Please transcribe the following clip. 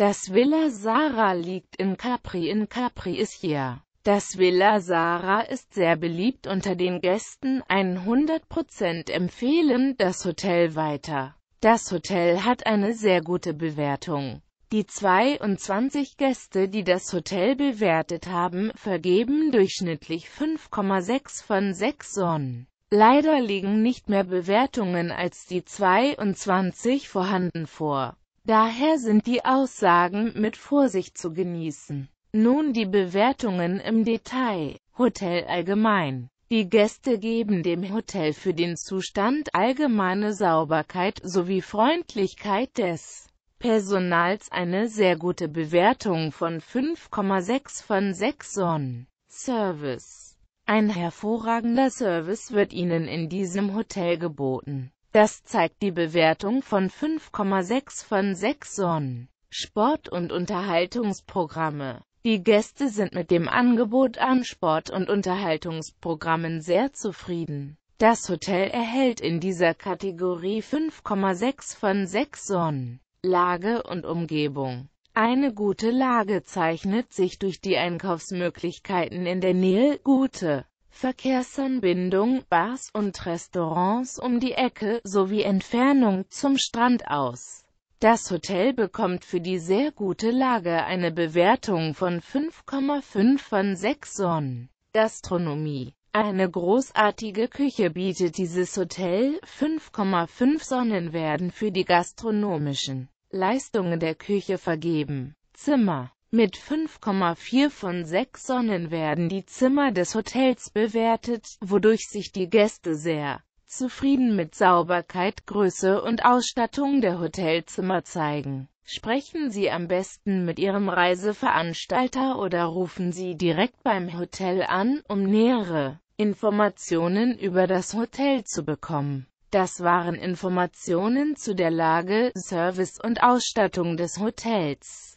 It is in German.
Das Villa Sara liegt in Capri in Capri Ischia. Das Villa Sara ist sehr beliebt unter den Gästen, 100% empfehlen das Hotel weiter. Das Hotel hat eine sehr gute Bewertung. Die 22 Gäste, die das Hotel bewertet haben, vergeben durchschnittlich 5,6 von 6 Sonnen. Leider liegen nicht mehr Bewertungen als die 22 vorhanden vor. Daher sind die Aussagen mit Vorsicht zu genießen. Nun die Bewertungen im Detail. Hotel allgemein. Die Gäste geben dem Hotel für den Zustand allgemeine Sauberkeit sowie Freundlichkeit des Personals eine sehr gute Bewertung von 5,6 von 6 Sonnen. Service. Ein hervorragender Service wird Ihnen in diesem Hotel geboten. Das zeigt die Bewertung von 5,6 von 6 Sonnen. Sport- und Unterhaltungsprogramme Die Gäste sind mit dem Angebot an Sport- und Unterhaltungsprogrammen sehr zufrieden. Das Hotel erhält in dieser Kategorie 5,6 von 6 Sonnen. Lage und Umgebung eine gute Lage zeichnet sich durch die Einkaufsmöglichkeiten in der Nähe, gute Verkehrsanbindung, Bars und Restaurants um die Ecke, sowie Entfernung zum Strand aus. Das Hotel bekommt für die sehr gute Lage eine Bewertung von 5,5 von 6 Sonnen. Gastronomie eine großartige Küche bietet dieses Hotel, 5,5 Sonnen werden für die gastronomischen Leistungen der Küche vergeben. Zimmer mit 5,4 von 6 Sonnen werden die Zimmer des Hotels bewertet, wodurch sich die Gäste sehr zufrieden mit Sauberkeit, Größe und Ausstattung der Hotelzimmer zeigen. Sprechen Sie am besten mit Ihrem Reiseveranstalter oder rufen Sie direkt beim Hotel an, um nähere Informationen über das Hotel zu bekommen. Das waren Informationen zu der Lage, Service und Ausstattung des Hotels.